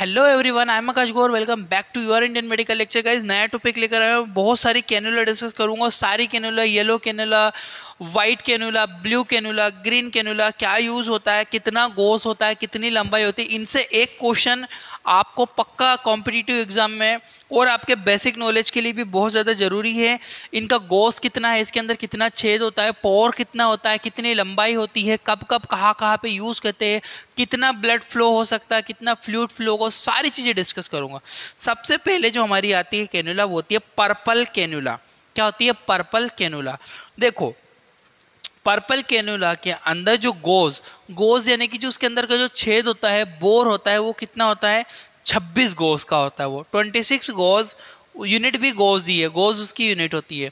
Hello everyone I am Akash Gaur welcome back to your Indian medical lecture का इस नया topic लेकर आया हूँ बहुत सारी कैनुला डिस्कस करूँगा सारी cannula yellow cannula white cannula blue cannula green cannula क्या यूज़ होता है कितना गोस होता है कितनी लंबाई होती है इनसे एक क्वेश्चन आपको पक्का कॉम्पिटिटिव एग्जाम में और आपके बेसिक नॉलेज के लिए भी बहुत ज़्यादा ज़रूरी है इनका गोस कितना है इसके अंदर कितना छेद होता है पोर कितना होता है कितनी लंबाई होती है कब कब कहाँ कहाँ पे यूज़ करते हैं कितना ब्लड फ्लो हो सकता है कितना फ्लूड फ्लो होगा सारी चीज़ें डिस्कस करूँगा सबसे पहले जो हमारी आती है कैनुला वो होती है पर्पल कैनुला क्या होती है पर्पल कैनुला देखो पर्पल कैनुला के अंदर जो गोज गोज यानी कि जो उसके अंदर का जो छेद होता है बोर होता है वो कितना होता है 26 गोज का होता है वो 26 गोज यूनिट भी गोज दी है गोज उसकी यूनिट होती है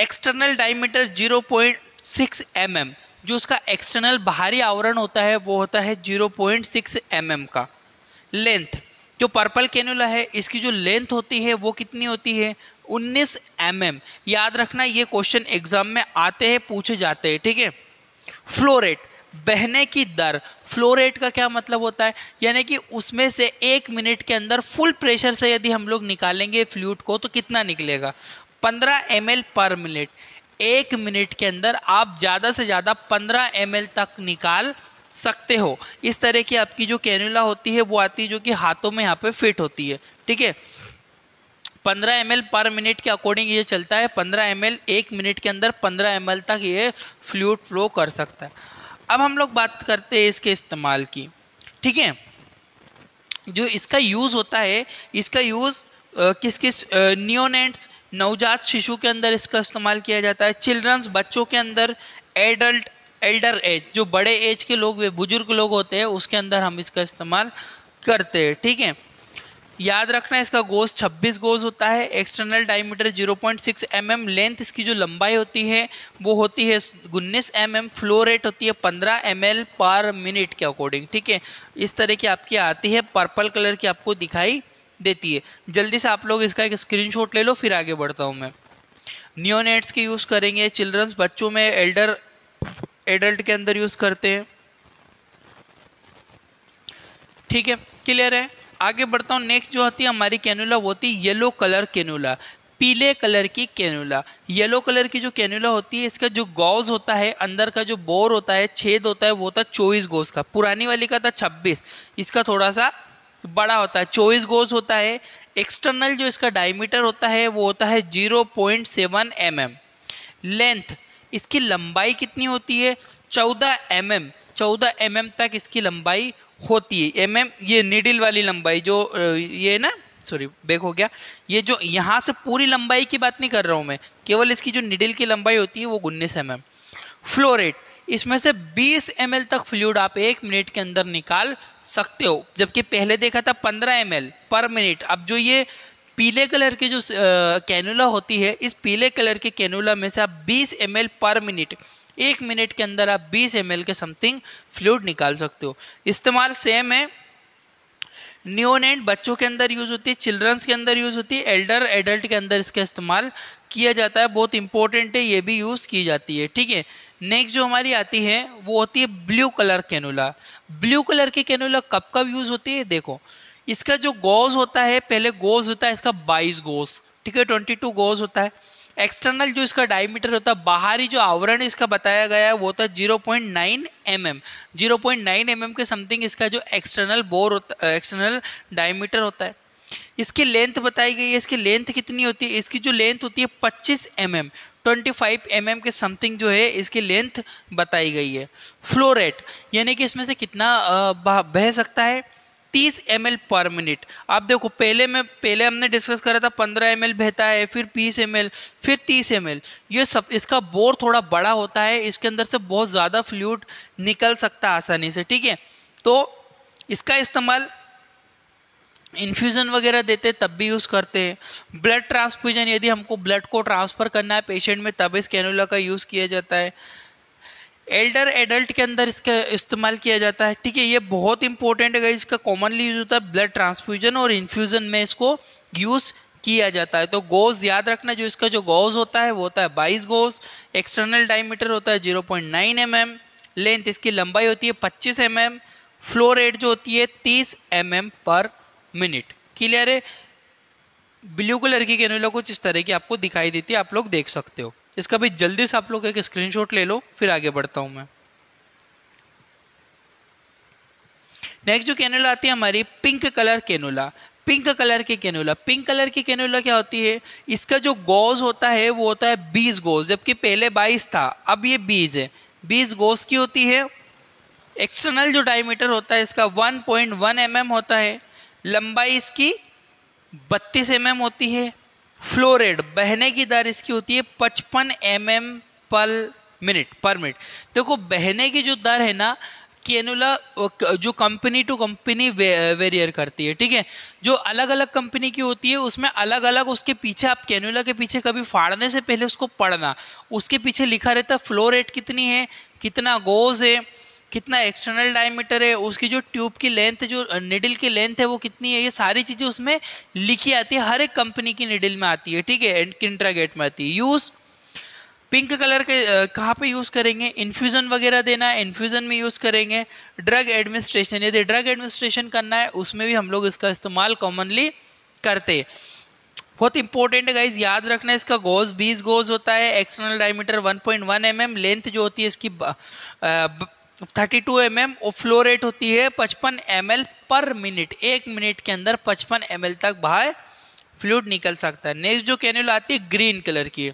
एक्सटर्नल डायमीटर 0.6 पॉइंट mm, जो उसका एक्सटर्नल बाहरी आवरण होता है वो होता है 0.6 पॉइंट mm का लेंथ जो पर्पल कैनुला है इसकी जो लेंथ होती है वो कितनी होती है 19 एम mm. याद रखना ये क्वेश्चन एग्जाम में आते हैं पूछे जाते हैं ठीक है फ्लोरेट बहने की दर फ्लोरेट का क्या मतलब होता है यानी कि उसमें से एक मिनट के अंदर फुल प्रेशर से यदि हम लोग निकालेंगे फ्लूट को तो कितना निकलेगा 15 एम पर मिनट एक मिनट के अंदर आप ज़्यादा से ज़्यादा 15 एम तक निकाल सकते हो इस तरह की आपकी जो कैनुला होती है वो आती है जो कि हाथों में यहाँ पे फिट होती है ठीक है पंद्रह एम पर मिनट के अकॉर्डिंग ये चलता है पंद्रह एम एक मिनट के अंदर पंद्रह एम तक ये फ्लूड फ्लो कर सकता है अब हम लोग बात करते हैं इसके इस्तेमाल की ठीक है जो इसका यूज़ होता है इसका यूज़ किस किस न्योनेट्स नवजात शिशु के अंदर इसका इस्तेमाल किया जाता है चिल्ड्रंस बच्चों के अंदर एडल्ट एल्डर एज जो बड़े एज के लोग बुजुर्ग लोग होते हैं उसके अंदर हम इसका इस्तेमाल करते हैं ठीक है याद रखना इसका गोज 26 गोज होता है external diameter 0.6 point mm, length इसकी जो लंबाई होती है वो होती है उन्नीस एम एम फ्लो रेट होती है 15 एम एल पर मिनट के अकॉर्डिंग ठीक है इस तरह की आपकी आती है पर्पल कलर की आपको दिखाई देती है जल्दी से आप लोग इसका एक स्क्रीन ले लो फिर आगे बढ़ता हूँ मैं न्योनेट्स के यूज़ करेंगे चिल्ड्रंस बच्चों में एल्डर एडल्ट के अंदर यूज़ करते हैं ठीक है क्लियर है आगे बढ़ता हूँ नेक्स्ट जो होती है हमारी कैनुला वो होती है येलो कलर कैनुला पीले कलर की कैनुला येलो कलर की जो कैनुला होती है इसका जो गॉज होता है अंदर का जो बोर होता है छेद होता है वो होता है चौबीस गोज का पुरानी वाली का था छब्बीस इसका थोड़ा सा बड़ा होता है चौबीस गोज होता है एक्सटर्नल जो इसका डायमीटर होता है वो होता है zero point seven M M length इसकी लंबाई कितनी होती है चौदह एम mm, एम चौदह एम mm एम तक इसकी लंबाई होती है एम एम ये निडिल वाली लंबाई जो ये है ना सॉरी बैक हो गया ये जो यहाँ से पूरी लंबाई की बात नहीं कर रहा हूँ मैं केवल इसकी जो निडिल की लंबाई होती है वो उन्नीस एम एम फ्लोरेट इसमें से 20 एम तक फ्लूड आप एक मिनट के अंदर निकाल सकते हो जबकि पहले देखा था 15 एम पर मिनट अब जो ये पीले कलर की जो कैनुला होती है इस पीले कलर के कैनुला में से आप 20 एम पर मिनट एक मिनट के अंदर आप 20 एम के समथिंग फ्लूड निकाल सकते हो इस्तेमाल सेम है न्योनेंट बच्चों के अंदर यूज होती है चिल्ड्रंस के अंदर यूज होती है एल्डर एडल्ट के अंदर इसका इस्तेमाल किया जाता है बहुत इंपॉर्टेंट है ये भी यूज की जाती है ठीक है नेक्स्ट जो हमारी आती है वो होती है blue colour cannula blue colour की कैनुला कब कब यूज होती है देखो इसका जो गोज होता है पहले गोज होता है इसका बाईस गोज ठीक है ट्वेंटी टू गोज होता है एक्सटर्नल जो इसका डायमीटर होता है बाहरी जो आवरण इसका बताया गया है वो होता है zero point nine M M zero point nine M M के समथिंग इसका जो एक्सटर्नल बोर होता एक्सटर्नल डायमीटर होता है इसकी लेंथ बताई गई है इसकी लेंथ कितनी होती है इसकी जो लेंथ होती है पच्चीस M M twenty five M M के समथिंग जो है इसकी लेंथ बताई गई है फ्लोरेट यानी कि इसमें से कितना बह सकता है तीस एम पर मिनट आप देखो पहले में पहले हमने डिस्कस करा था पंद्रह एम बहता है फिर बीस एम फिर तीस एम ये सब इसका बोर थोड़ा बड़ा होता है इसके अंदर से बहुत ज़्यादा फ्लूड निकल सकता है आसानी से ठीक है तो इसका इस्तेमाल इन्फ्यूज़न वगैरह देते तब भी यूज़ करते हैं ब्लड ट्रांसफ्यूजन यदि हमको ब्लड को ट्रांसफ़र करना है पेशेंट में तब इस कैनुला का यूज़ किया जाता है एल्डर एडल्ट के अंदर इसका इस्तेमाल किया जाता है ठीक है ये बहुत इंपॉर्टेंट है इसका कॉमनली यूज होता है ब्लड ट्रांसफ्यूजन और इन्फ्यूजन में इसको यूज किया जाता है तो गोज याद रखना जो इसका जो गोज होता है वो होता है बाईस गोज एक्सटर्नल डायमीटर होता है zero point nine M M length इसकी लंबाई होती है पच्चीस एम एम फ्लो रेट जो होती है तीस M M per minute clear है ब्लू कलर की कैनुला कुछ इस तरह की आपको दिखाई देती है आप लोग देख सकते हो इसका भी जल्दी से आप लोग एक स्क्रीनशॉट ले लो फिर आगे बढ़ता हूं मैं नेक्स्ट जो कैनोला आती है हमारी pink colour cannula pink colour की कैनोला पिंक कलर की कैनोला क्या होती है इसका जो गोज होता है वो होता है बीस गोज जबकि पहले बाईस था अब ये बीस है बीस गोज की होती है एक्सटर्नल जो डायमीटर होता है इसका 1.1 पॉइंट mm होता है लंबाई इसकी 32 एम mm होती है फ्लो रेट बहने की दर इसकी होती है पचपन M M per minute per minute देखो बहने की जो दर है ना केनुला जो कंपनी टू कंपनी वेरियर करती है ठीक है जो अलग अलग कंपनी की होती है उसमें अलग अलग उसके पीछे आप केनुला के पीछे कभी फाड़ने से पहले उसको पढ़ना उसके पीछे लिखा रहता है फ्लो रेट कितनी है कितना गोज है कितना एक्सटर्नल डायमीटर है उसकी जो ट्यूब की लेंथ जो निडल की लेंथ है वो कितनी है ये सारी चीज़ें उसमें लिखी आती है हर एक कंपनी की निडल में आती है ठीक है एंड गेट में आती है यूज़ पिंक कलर के कहाँ पे यूज़ करेंगे इन्फ्यूज़न वगैरह देना है इन्फ्यूज़न में यूज़ करेंगे ड्रग एडमिनिस्ट्रेशन यदि ड्रग एडमिनिस्ट्रेशन करना है उसमें भी हम लोग इसका इस्तेमाल कॉमनली करते हैं बहुत इंपॉर्टेंट है गाइज याद रखना इसका गोज 20 गोज होता है external diameter 1.1 point mm length जो होती है इसकी थर्टी टू एम एम और फ्लो रेट होती है पचपन एम एल पर मिनट एक मिनट के अंदर पचपन एम एल तक बाहर फ्लूड निकल सकता है नेक्स्ट जो कैनल आती है ग्रीन कलर की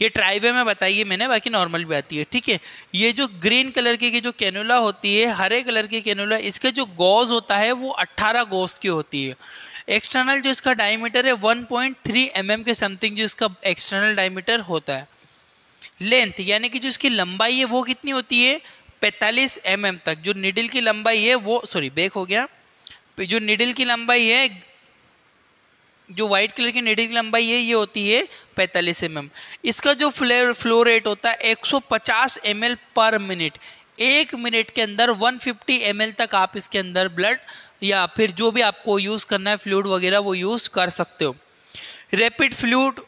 ये ट्राइवे में बताइए मैंने बाकी नॉर्मल भी आती है ठीक है ये जो ग्रीन कलर की, की जो कैनुला होती है हरे कलर की कैनुला इसके जो गोज होता है वो 18 गोज की होती है एक्सटर्नल जो इसका डायमीटर है 1.3 पॉइंट mm के समथिंग जो इसका एक्सटर्नल डायमीटर होता है लेंथ यानी कि जो इसकी लंबाई है वो कितनी होती है 45 एम mm तक जो निडिल की लंबाई है वो सॉरी बेक हो गया जो निडिल की लंबाई है जो व्हाइट कलर की निडिल की लंबाई है ये होती है पैंतालीस एम mm. इसका जो फ्लेयर फ्लो रेट होता है पचास एम पर मिनट एक मिनट के अंदर 150 फिफ्टी तक आप इसके अंदर ब्लड या फिर जो भी आपको यूज़ करना है फ्लूड वगैरह वो यूज़ कर सकते हो रैपिड फ्लूड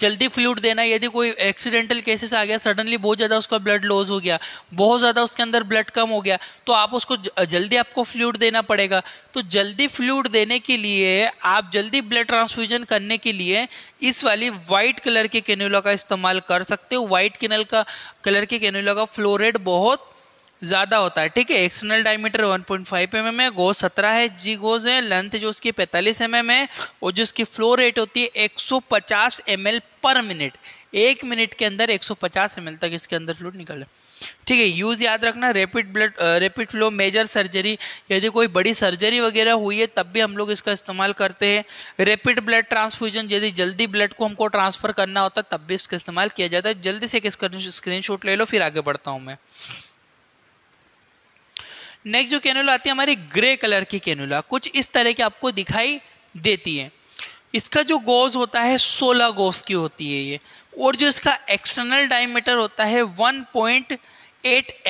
जल्दी फ्लूड देना यदि कोई एक्सीडेंटल केसेस आ गया सडनली बहुत ज़्यादा उसका ब्लड लॉस हो गया बहुत ज़्यादा उसके अंदर ब्लड कम हो गया तो आप उसको जल्दी आपको फ्लूड देना पड़ेगा तो जल्दी फ्लूड देने के लिए आप जल्दी ब्लड ट्रांसफ्यूजन करने के लिए इस वाली वाइट कलर के कैनोला का इस्तेमाल कर सकते हो वाइट कैनल का कलर के कैनोला का फ्लोरेड बहुत ज़्यादा होता है ठीक है एक्सटर्नल डायमीटर 1.5 पॉइंट mm है गोज 17 है जी गोज है लेंथ जो उसकी 45 mm है और जो उसकी फ्लो रेट होती है 150 ml पर मिनट एक मिनट के अंदर 150 सौ तक इसके अंदर फ्लूड निकल ठीक है यूज़ याद रखना rapid blood rapid flow major surgery यदि कोई बड़ी सर्जरी वगैरह हुई है तब भी हम लोग इसका इस्तेमाल करते हैं रैपिड ब्लड ट्रांसफ्यूजन यदि जल्दी ब्लड को हमको ट्रांसफ़र करना होता है तब भी इसका इस्तेमाल किया जाता है जल्दी से एक स्क्रीन ले लो फिर आगे बढ़ता हूँ मैं नेक्स्ट जो कैनुला आती है हमारी ग्रे कलर की कैनुला कुछ इस तरह की आपको दिखाई देती है इसका जो गोज होता है 16 गोज की होती है ये और जो इसका एक्सटर्नल डायमीटर होता है 1.8 पॉइंट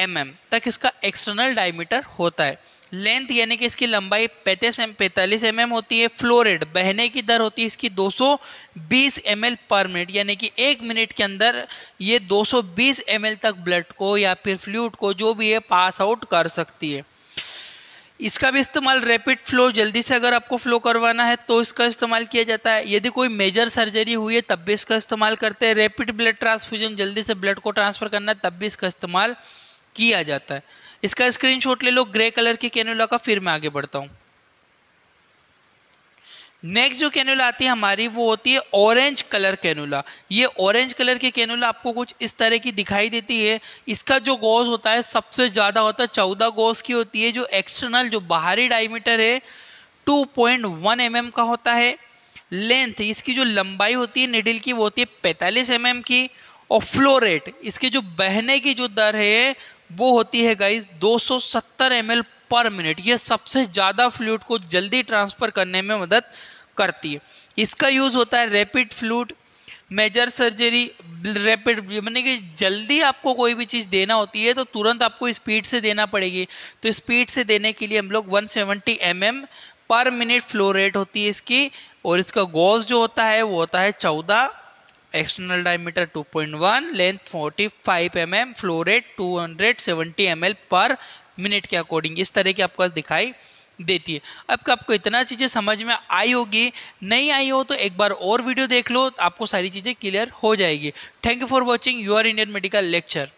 mm तक इसका एक्सटर्नल डायमीटर होता है लेंथ यानी कि इसकी लंबाई पैंतीस एम पैंतालीस एम होती है फ्लो रेट बहने की दर होती है इसकी 220 एम एल पर मिनट यानी कि एक मिनट के अंदर ये 220 एम एल तक ब्लड को या फिर फ्लूड को जो भी है पास आउट कर सकती है इसका भी इस्तेमाल रैपिड फ्लो जल्दी से अगर आपको फ्लो करवाना है तो इसका इस्तेमाल किया जाता है यदि कोई मेजर सर्जरी हुई है तब भी इसका इस्तेमाल करते हैं रैपिड ब्लड ट्रांसफ्यूजन जल्दी से ब्लड को ट्रांसफ़र करना है तब भी इसका इस्तेमाल किया जाता है इसका स्क्रीनशॉट ले लो ग्रे कलर की कैनुला का फिर मैं आगे बढ़ता हूं नेक्स्ट जो कैनुला आती है हमारी वो होती है ऑरेंज कलर कैनुला ये ऑरेंज कलर की कैनुला आपको कुछ इस तरह की दिखाई देती है इसका जो गोज होता है सबसे ज़्यादा होता है चौदह गोज की होती है जो एक्सटर्नल जो बाहरी डायमीटर है 2.1 पॉइंट mm का होता है लेंथ इसकी जो लंबाई होती है निडिल की वो होती है पैंतालीस एम mm की और फ्लोरेट इसके जो बहने की जो दर है वो होती है गाइज 270 एल पर मिनट ये सबसे ज़्यादा फ्लूड को जल्दी ट्रांसफ़र करने में मदद करती है इसका यूज़ होता है rapid fluid major surgery rapid यानी कि जल्दी आपको कोई भी चीज़ देना होती है तो तुरंत आपको स्पीड से देना पड़ेगी तो स्पीड से देने के लिए हम लोग 170 seventy mm per minute flow rate होती है इसकी और इसका गोज जो होता है वो होता है चौदह external diameter 2.1 length 45 five M flow rate 270 M per minute के अकॉर्डिंग इस तरह की आपको दिखाई देती है अब आपको इतना चीज़ें समझ में आई होगी नहीं आई हो तो एक बार और वीडियो देख लो आपको सारी चीज़ें क्लियर हो जाएगी thank you for watching your Indian medical lecture